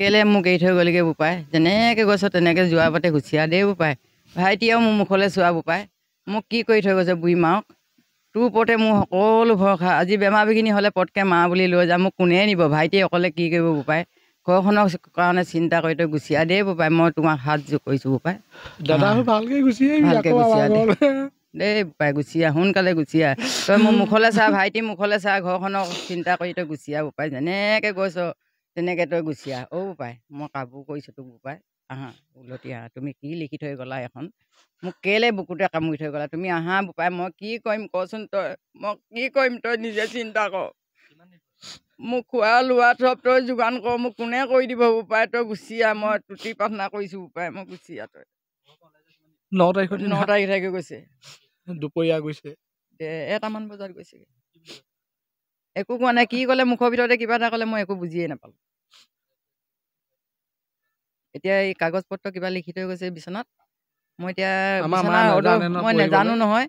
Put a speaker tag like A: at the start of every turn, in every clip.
A: কেলে মোক এৰি থৈ গ'লগৈ বোপাই যেনেকৈ গৈছ তেনেকৈ যোৱা বাটে গুচিয়া দেই বোপাই ভাইটিয়েও মোৰ মুখলৈ চোৱা বোপাই মোক কি কৰি থৈ গৈছে বুঢ়ী মাক তোৰ ওপৰতে মোৰ সকলো ভৰসা আজি বেমাৰ বিঘিনি হ'লে পটকৈ মা বুলি লৈ যা মোক কোনে নিব ভাইটিয়ে অকলে কি কৰিব বোপাই ঘৰখনৰ কাৰণে চিন্তা কৰি তই গুচিয়া দেই বোপাই মই তোমাক হাত যোগ কৰিছোঁ বোপাই ভালকৈ গুচিয়া দে দেই বোপাই আহ সোনকালে গুচি আহ তই মোৰ মুখলৈ চা ভাইটি মুখলৈ চা ঘৰখনক চিন্তা কৰি তই গুচিয়া বোপাই যেনেকৈ গৈছ তেনেকৈ তই গুচি আহ অ' পাই মই কাপোৰ কৰিছোঁ তোক বোপাই আহা উলটি আহা তুমি কি লিখি থৈ গ'লা এখন মোক কেলে বুকুতে কামুৰি থৈ গ'লা তুমি আহা বোপাই মই কি কৰিম কচোন তই মই কি কৰিম তই নিজে চিন্তা কৰ মোক খোৱা লোৱা চব তই যোগান কৰ মোক কোনে কৰি দিব বোপাই তই গুচি আহ মই তুতি পাচনা কৰিছোঁ বোপাই মই গুচি আহ তই ন তাৰিখ ন তাৰিখে গৈছে দুপৰীয়া গৈছে এটামান বজাত গৈছেগৈ একো কোৱা নাই কি ক'লে মুখৰ ভিতৰতে কিবা এটা ক'লে মই একো বুজিয়ে নাপালোঁ এতিয়া এই কাগজ পত্ৰ কিবা লিখি থৈ গৈছে বিচনাত মই এতিয়া মই নাজানো নহয়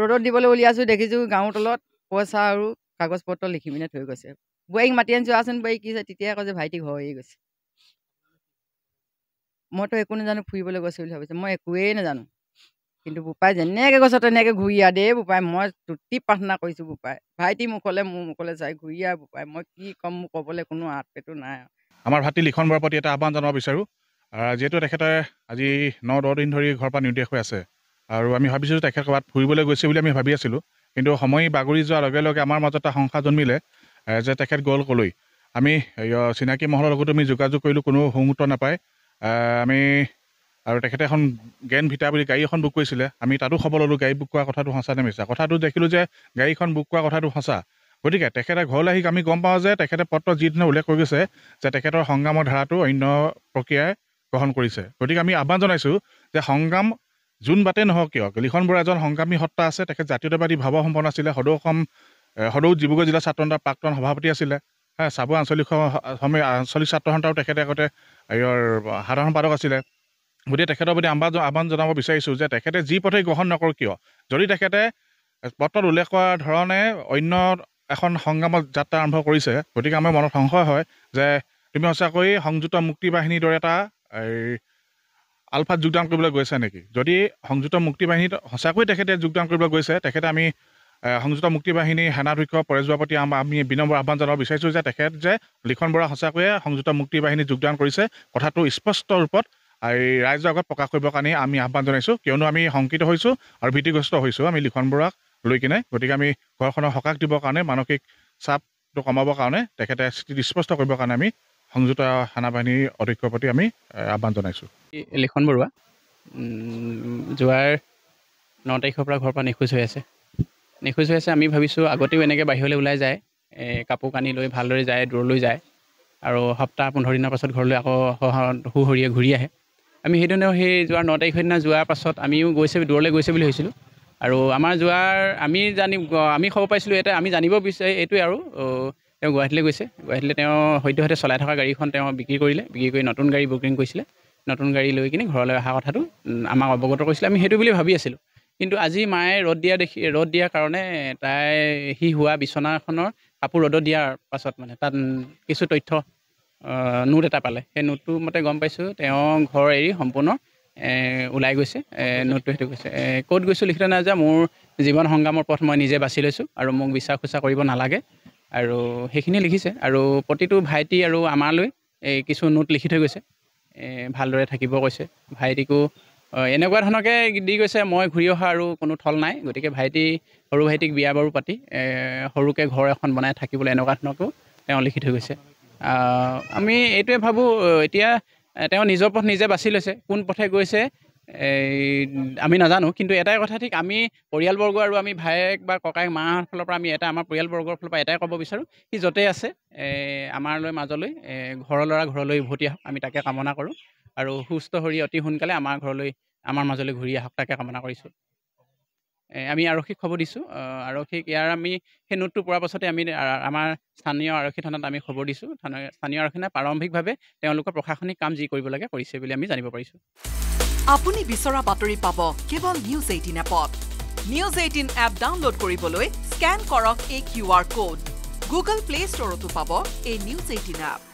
A: ৰ'দত দিবলৈ উলিয়াইছো দেখিছো গাঁৱৰ তলত পইচা আৰু কাগজ পত্ৰ লিখি পিনে থৈ গৈছে বোৱাৰীক মাতি আনি যোৱাচোন বোৱাৰী কি তেতিয়া কৈছে ভাইটি ঘৰ এৰি গৈছে মইতো একো নাজানো ফুৰিবলৈ গৈছোঁ বুলি ভাবিছোঁ মই একোৱেই নাজানো কিন্তু বোপাই যেনেকৈ কৈছ তেনেকৈ ঘূৰি আৰ দেই বোপাই মই তুটি প্ৰাৰ্থনা কৰিছোঁ বোপাই ভাইটি মুখলৈ মোৰ মুখলৈ চাই ঘূৰি আৰু বোপাই মই কি কম মোক ক'বলৈ কোনো আঁত পেটো নাই
B: আমাৰ ভাতৃ লিখন বৰাৰ প্ৰতি এটা আহ্বান জনাব বিচাৰোঁ যিহেতু তেখেতে আজি ন দহ দিন ধৰি ঘৰৰ পৰা নিৰ্দেশ হৈ আছে আৰু আমি ভাবিছিলোঁ তেখেত ক'ৰবাত ফুৰিবলৈ গৈছে বুলি আমি ভাবি আছিলোঁ কিন্তু সময় বাগৰি যোৱাৰ লগে লগে আমাৰ মাজত এটা সংসাৰ জন্মিলে যে তেখেত গ'ল ক'লৈ আমি চিনাকি মহলৰ লগতো আমি যোগাযোগ কৰিলোঁ কোনো সোং নাপায় আমি আৰু তেখেতে এখন গেন ভিটা বুলি গাড়ী এখন বুক কৰিছিলে আমি তাতো খবৰ ল'লোঁ গাড়ী বুক কৰা কথাটো সঁচা নে মিছা কথাটো দেখিলোঁ যে গাড়ীখন বুক কৰা কথাটো সঁচা গতিকে তেখেতে ঘৰলৈ আহি আমি গম পাওঁ যে তেখেতে পত্ৰ যিদিনা উল্লেখ কৰি গৈছে যে তেখেতৰ সংগ্ৰামৰ ধাৰাটো অন্য প্ৰক্ৰিয়াই গ্ৰহণ কৰিছে গতিকে আমি আহ্বান জনাইছোঁ যে সংগ্ৰাম যোন বাটেই নহওক কিয় লিখন বৰা এজন সংগ্ৰামী সত্তা আছে তেখেত জাতীয়তাবাদী সম্পন্ন আছিলে সদৌ অসম সদৌ ডিব্ৰুগড় জিলা ছাত্ৰ ছাত্ৰসন্থাৰ প্ৰাক্তন সভাপতি আছিলে হা চাবুৱা আঞ্চলিক আঞ্চলিক ছাত্ৰ ছাত্ৰসন্থাও তেখেতে আগতে সাধাৰণ সম্পাদক আছিলে গতিকে তেখেতৰ প্ৰতি আহ্বান আহ্বান জনাব বিচাৰিছোঁ যে তেখেতে যি পথে গ্ৰহণ নকৰোঁ কিয় যদি তেখেতে পত্ৰত উল্লেখ কৰা ধৰণে অন্য এখন সংগ্ৰামত যাত্ৰা আৰম্ভ কৰিছে গতিকে আমাৰ মনত সংশয় হয় যে তুমি সঁচাকৈ সংযুক্ত মুক্তি বাহিনীৰ দৰে এটা আলফাত যোগদান কৰিবলৈ গৈছে নেকি যদি সংযুক্ত মুক্তি বাহিনীত সঁচাকৈ তেখেতে যোগদান কৰিবলৈ গৈছে তেখেতে আমি সংযুক্ত মুক্তি বাহিনী সেনাধ্যক্ষ পৰেশ বাপতি আমি বিনম্ৰ আহ্বান জনাব বিচাৰিছোঁ যে তেখেত যে লিখন বৰা সঁচাকৈয়ে সংযুক্ত মুক্তি বাহিনীত যোগদান কৰিছে কথাটো স্পষ্ট ৰূপত আৰু ৰাইজৰ আগত প্ৰকাশ কৰিবৰ কাৰণে আমি আহ্বান জনাইছোঁ কিয়নো আমি শংকিত হৈছোঁ আৰু ভীতিগ্ৰস্ত হৈছোঁ আমি লিখন বৰুৱাক লৈ কিনে গতিকে আমি ঘৰখনৰ সকাহ দিবৰ কাৰণে মানসিক চাপটো কমাবৰ কাৰণে তেখেতে স্থিতি স্পষ্ট কৰিবৰ কাৰণে আমি সংযুক্ত সেনাবাহিনীৰ অধ্যক্ষৰ প্ৰতি আমি আহ্বান জনাইছোঁ লিখন বৰুৱা যোৱাৰ
C: ন তাৰিখৰ পৰা ঘৰৰ পৰা নিখোজ হৈ আছে নিখোজ হৈ আছে আমি ভাবিছোঁ আগতেও এনেকৈ বাহিৰলৈ ওলাই যায় কাপোৰ কানি লৈ ভালদৰে যায় দূৰলৈ যায় আৰু সপ্তাহ পোন্ধৰ দিনৰ পাছত ঘৰলৈ আকৌ সুহৰিয়ে ঘূৰি আহে আমি সেইদিনে সেই যোৱাৰ ন তাৰিখৰ দিনা যোৱাৰ পাছত আমিও গৈছে দূৰলৈ গৈছে বুলি ভাবিছিলোঁ আৰু আমাৰ যোৱাৰ আমি জানি আমি খবৰ পাইছিলোঁ এটা আমি জানিব বিচাৰি এইটোৱে আৰু তেওঁ গুৱাহাটীলৈ গৈছে গুৱাহাটীলৈ তেওঁ সদ্যহতে চলাই থকা গাড়ীখন তেওঁ বিক্ৰী কৰিলে বিক্ৰী কৰি নতুন গাড়ী বুকিং কৰিছিলে নতুন গাড়ী লৈ কিনে ঘৰলৈ অহা কথাটো আমাক অৱগত কৰিছিলে আমি সেইটো বুলি ভাবি আছিলোঁ কিন্তু আজি মায়ে ৰ'দ দিয়া দেখি ৰ'দ দিয়াৰ কাৰণে তাই সি হোৱা বিচনাখনৰ কাপোৰ ৰ'দত দিয়াৰ পাছত মানে তাত কিছু তথ্য নোট এটা পালে সেই নোটটো মতে গম পাইছোঁ তেওঁ ঘৰ এৰি সম্পূৰ্ণ ওলাই গৈছে নোটটো সেইটো কৈছে ক'ত গৈছোঁ লিখিত নাই যে মোৰ জীৱন সংগ্ৰামৰ পথ মই নিজে বাছি লৈছোঁ আৰু মোক বিশ্বাস সুচা কৰিব নালাগে আৰু সেইখিনি লিখিছে আৰু প্ৰতিটো ভাইটি আৰু আমালৈ এই কিছু নোট লিখি থৈ গৈছে ভালদৰে থাকিব কৈছে ভাইটিকো এনেকুৱা ধৰণকে দি গৈছে মই ঘূৰি অহা আৰু কোনো থল নাই গতিকে ভাইটি সৰু ভাইটিক বিয়া বাৰু পাতি সৰুকৈ ঘৰ এখন বনাই থাকিবলৈ এনেকুৱা ধৰণকো তেওঁ লিখি থৈ গৈছে আমি এইটোৱে ভাবোঁ এতিয়া তেওঁ নিজৰ পথ নিজে বাছি লৈছে কোন পথে গৈছে এই আমি নাজানো কিন্তু এটাই কথা ঠিক আমি পৰিয়ালবৰ্গ আৰু আমি ভায়েক বা ককায়েক মাৰ ফালৰ পৰা আমি এটা আমাৰ পৰিয়ালবৰ্গৰ ফালৰ পৰা এটাই ক'ব বিচাৰোঁ সি য'তেই আছে আমাৰলৈ মাজলৈ ঘৰৰ ল'ৰা ঘৰলৈ উভতি আহক আমি তাকে কামনা কৰোঁ আৰু সুস্থ শৰীৰ অতি সোনকালে আমাৰ ঘৰলৈ আমাৰ মাজলৈ ঘূৰি আহক তাকে কামনা কৰিছোঁ আমি আৰক্ষীক খবৰ দিছোঁ আৰক্ষীক ইয়াৰ আমি সেই নোটটো পোৱাৰ পাছতে আমি আমাৰ স্থানীয় আৰক্ষী থানাত আমি খবৰ দিছোঁ স্থানীয় আৰক্ষী থানাই প্ৰাৰম্ভিকভাৱে তেওঁলোকৰ প্ৰশাসনিক কাম যি কৰিব লাগে কৰিছে বুলি আমি জানিব পাৰিছোঁ আপুনি বিচৰা বাতৰি পাব কেৱল
A: নিউজ এইটিন এপত নিউজ এইটিন এপ ডাউনলোড কৰিবলৈ স্কেন কৰক এই Q R code Google play ষ্টৰতো পাব এই নিউজ এইটিন এপ